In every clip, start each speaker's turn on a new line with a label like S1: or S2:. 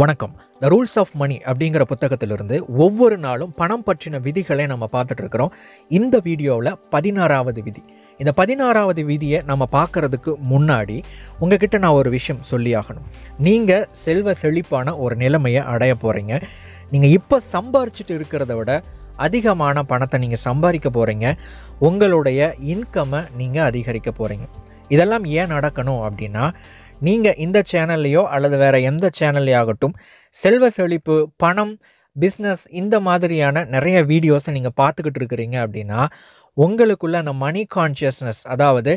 S1: வணக்கம் the rules of money அப்படிங்கிற புத்தகத்திலிருந்து ஒவ்வொரு நாளும் பணம் பற்றின விதிகளை நம்ம பார்த்துட்ருக்குறோம் இந்த வீடியோவில் பதினாறாவது விதி இந்த பதினாறாவது விதியை நம்ம பார்க்குறதுக்கு முன்னாடி உங்ககிட்ட நான் ஒரு விஷயம் சொல்லி ஆகணும் நீங்கள் செல்வ செழிப்பான ஒரு நிலைமையை அடைய போகிறீங்க நீங்கள் இப்போ சம்பாரிச்சிட்டு இருக்கிறத விட அதிகமான பணத்தை நீங்கள் சம்பாதிக்க போகிறீங்க உங்களுடைய இன்கம்மை நீங்கள் அதிகரிக்க போகிறீங்க இதெல்லாம் ஏன் நடக்கணும் அப்படின்னா நீங்கள் இந்த சேனல்லையோ அல்லது வேறு எந்த சேனல்லையாகட்டும் செல்வ செழிப்பு பணம் பிஸ்னஸ் இந்த மாதிரியான நிறைய வீடியோஸை நீங்கள் பார்த்துக்கிட்டு இருக்கிறீங்க அப்படின்னா உங்களுக்குள்ள அந்த மணி கான்ஷியஸ்னஸ் அதாவது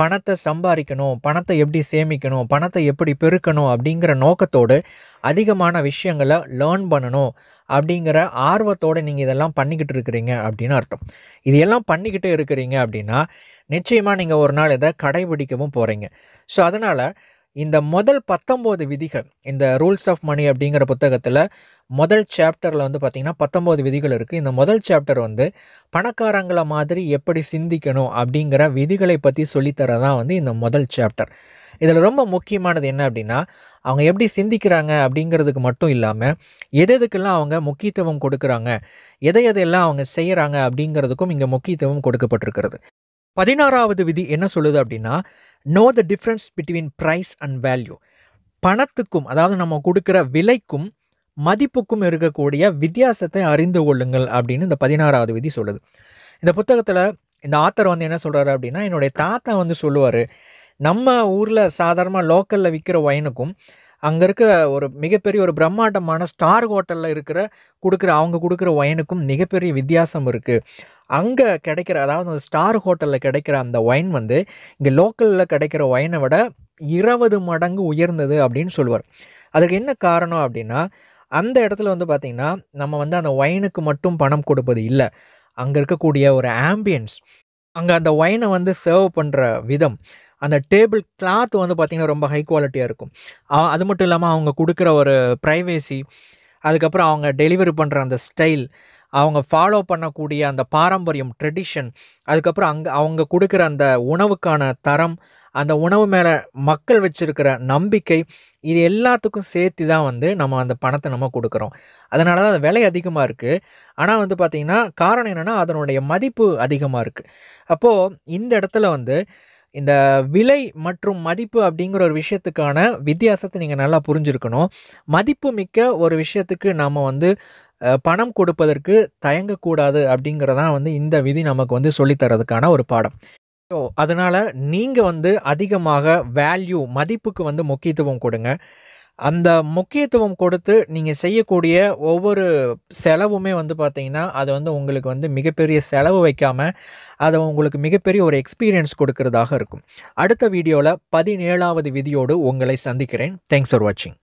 S1: பணத்தை சம்பாதிக்கணும் பணத்தை எப்படி சேமிக்கணும் பணத்தை எப்படி பெருக்கணும் அப்படிங்கிற நோக்கத்தோடு அதிகமான விஷயங்களை லேர்ன் பண்ணணும் அப்படிங்கிற ஆர்வத்தோடு நீங்கள் இதெல்லாம் பண்ணிக்கிட்டு இருக்கிறீங்க அப்படின்னு அர்த்தம் இதையெல்லாம் பண்ணிக்கிட்டு பண்ணிக்கிட்டே இருக்கிறீங்க அப்படின்னா நிச்சயமாக நீங்கள் ஒரு நாள் இதை கடைபிடிக்கவும் போகிறீங்க ஸோ அதனால் இந்த முதல் பத்தொம்போது விதிகள் இந்த ரூல்ஸ் ஆஃப் மணி அப்படிங்கிற புத்தகத்தில் முதல் சாப்டரில் வந்து பார்த்திங்கன்னா பத்தொம்போது விதிகள் இருக்குது இந்த முதல் சாப்டர் வந்து பணக்காரங்களை மாதிரி எப்படி சிந்திக்கணும் அப்படிங்கிற விதிகளை பற்றி சொல்லித்தரதான் வந்து இந்த முதல் சாப்டர் இதில் ரொம்ப முக்கியமானது என்ன அப்படின்னா அவங்க எப்படி சிந்திக்கிறாங்க அப்படிங்கிறதுக்கு மட்டும் இல்லாமல் எது எதுக்கெல்லாம் அவங்க முக்கியத்துவம் கொடுக்குறாங்க எதை எதையெல்லாம் அவங்க செய்கிறாங்க அப்படிங்கிறதுக்கும் இங்கே முக்கியத்துவம் கொடுக்கப்பட்டிருக்கிறது பதினாறாவது விதி என்ன சொல்லுது அப்படின்னா know the difference between price and value பணத்துக்கும் அதாவது நம்ம கொடுக்குற விலைக்கும் மதிப்புக்கும் இருக்கக்கூடிய வித்தியாசத்தை அறிந்து கொள்ளுங்கள் அப்படின்னு இந்த பதினாறாவது விதி சொல்லுது இந்த புத்தகத்தில் இந்த ஆத்தர் வந்து என்ன சொல்கிறாரு அப்படின்னா என்னுடைய தாத்தா வந்து சொல்லுவார் நம்ம ஊரில் சாதாரணமாக லோக்கலில் விற்கிற ஒயினுக்கும் அங்கே இருக்க ஒரு மிகப்பெரிய ஒரு பிரம்மாண்டமான ஸ்டார் ஹோட்டலில் இருக்கிற கொடுக்குற அவங்க கொடுக்குற ஒயனுக்கும் மிகப்பெரிய வித்தியாசம் இருக்குது அங்கே கிடைக்கிற அதாவது அந்த ஸ்டார் ஹோட்டலில் கிடைக்கிற அந்த ஒயின் வந்து இங்கே லோக்கலில் கிடைக்கிற ஒயினை விட இருபது மடங்கு உயர்ந்தது அப்படின்னு சொல்லுவார் அதுக்கு என்ன காரணம் அப்படின்னா அந்த இடத்துல வந்து பார்த்திங்கன்னா நம்ம வந்து அந்த ஒயினுக்கு மட்டும் பணம் கொடுப்பது இல்லை அங்கே இருக்கக்கூடிய ஒரு ஆம்பியன்ஸ் அங்கே அந்த ஒயினை வந்து சர்வ் பண்ணுற விதம் அந்த டேபிள் கிளாத் வந்து பார்த்திங்கன்னா ரொம்ப ஹை குவாலிட்டியாக இருக்கும் அது மட்டும் இல்லாமல் அவங்க கொடுக்குற ஒரு ப்ரைவேசி அதுக்கப்புறம் அவங்க டெலிவரி பண்ணுற அந்த ஸ்டைல் அவங்க ஃபாலோ பண்ணக்கூடிய அந்த பாரம்பரியம் ட்ரெடிஷன் அதுக்கப்புறம் அங்கே அவங்க கொடுக்குற அந்த உணவுக்கான தரம் அந்த உணவு மேலே மக்கள் வச்சுருக்கிற நம்பிக்கை இது எல்லாத்துக்கும் சேர்த்து தான் வந்து நம்ம அந்த பணத்தை நம்ம கொடுக்குறோம் அதனால தான் அந்த விலை அதிகமாக இருக்குது ஆனால் வந்து பார்த்திங்கன்னா காரணம் என்னென்னா அதனுடைய மதிப்பு அதிகமாக இருக்குது அப்போது இந்த இடத்துல வந்து இந்த விலை மற்றும் மதிப்பு அப்படிங்கிற ஒரு விஷயத்துக்கான வித்தியாசத்தை நீங்கள் நல்லா புரிஞ்சுருக்கணும் மதிப்பு மிக்க ஒரு விஷயத்துக்கு நாம் வந்து பணம் கொடுப்பதற்கு தயங்கக்கூடாது அப்படிங்கிறதான் வந்து இந்த விதி நமக்கு வந்து சொல்லித்தரதுக்கான ஒரு பாடம் ஸோ அதனால் நீங்கள் வந்து அதிகமாக வேல்யூ மதிப்புக்கு வந்து முக்கியத்துவம் கொடுங்க அந்த முக்கியத்துவம் கொடுத்து நீங்கள் செய்யக்கூடிய ஒவ்வொரு செலவுமே வந்து பார்த்திங்கன்னா அது வந்து உங்களுக்கு வந்து மிகப்பெரிய செலவு வைக்காமல் அதை உங்களுக்கு மிகப்பெரிய ஒரு எக்ஸ்பீரியன்ஸ் கொடுக்கறதாக இருக்கும் அடுத்த வீடியோவில் பதினேழாவது விதியோடு உங்களை சந்திக்கிறேன் தேங்க்ஸ் ஃபார் வாட்சிங்